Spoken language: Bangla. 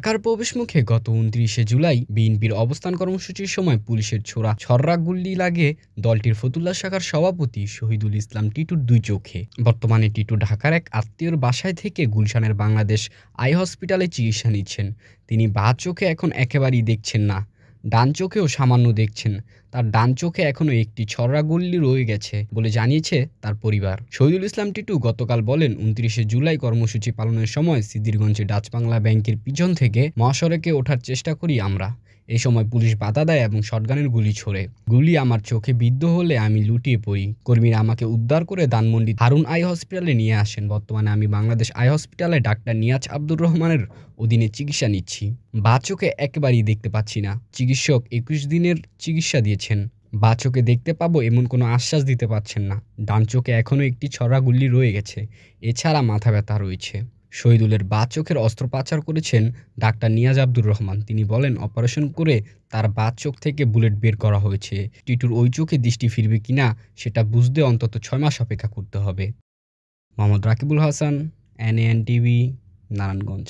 ঢাকার প্রবেশমুখে গত উনত্রিশে জুলাই বিএনপির অবস্থান কর্মসূচির সময় পুলিশের ছোড়া ছররা গুল্লি লাগে দলটির ফতুল্লা শাখার সভাপতি শহীদুল ইসলাম টিটুর দুই চোখে বর্তমানে টিটু ঢাকার এক আত্মীয়র বাসায় থেকে গুলশানের বাংলাদেশ আই হসপিটালে চিকিৎসা নিচ্ছেন তিনি বা চোখে এখন একেবারেই দেখছেন না ডান চোখেও সামান্য দেখছেন তার ডান চোখে এখনও একটি গুল্লি রয়ে গেছে বলে জানিয়েছে তার পরিবার শহীদুল ইসলাম টিটু গতকাল বলেন উনত্রিশে জুলাই কর্মসূচি পালনের সময় সিদ্ধিরগঞ্জে ডাচ বাংলা ব্যাংকের পিছন থেকে মহাসড়কে ওঠার চেষ্টা করি আমরা এ সময় পুলিশ বাধা দেয় এবং শটগানের গুলি ছোড়ে গুলি আমার চোখে বিদ্ধ হলে আমি লুটিয়ে পড়ি কর্মীরা আমাকে উদ্ধার করে ধানমন্ডি হারুন আই হসপিটালে নিয়ে আসেন বর্তমানে আমি বাংলাদেশ আই হসপিটালে ডাক্তার নিয়াজ আব্দুর রহমানের অধীনে চিকিৎসা নিচ্ছি বা চোখে একেবারেই দেখতে পাচ্ছি না চিকিৎসক একুশ দিনের চিকিৎসা দিয়েছেন বা চোখে দেখতে পাবো এমন কোনো আশ্বাস দিতে পারছেন না ডান চোখে এখনও একটি ছড়া গুলি রয়ে গেছে এছাড়া মাথা ব্যথা রয়েছে শহীদুলের বা চোখের অস্ত্রোপচার করেছেন ডাক্তার নিয়াজ আব্দুর রহমান তিনি বলেন অপারেশন করে তার বা চোখ থেকে বুলেট বের করা হয়েছে টিটুর ওই চোখে দৃষ্টি ফিরবে কিনা সেটা বুঝতে অন্তত ছয় মাস অপেক্ষা করতে হবে Mohammad Rakibul Hasan N N TV Narayanganj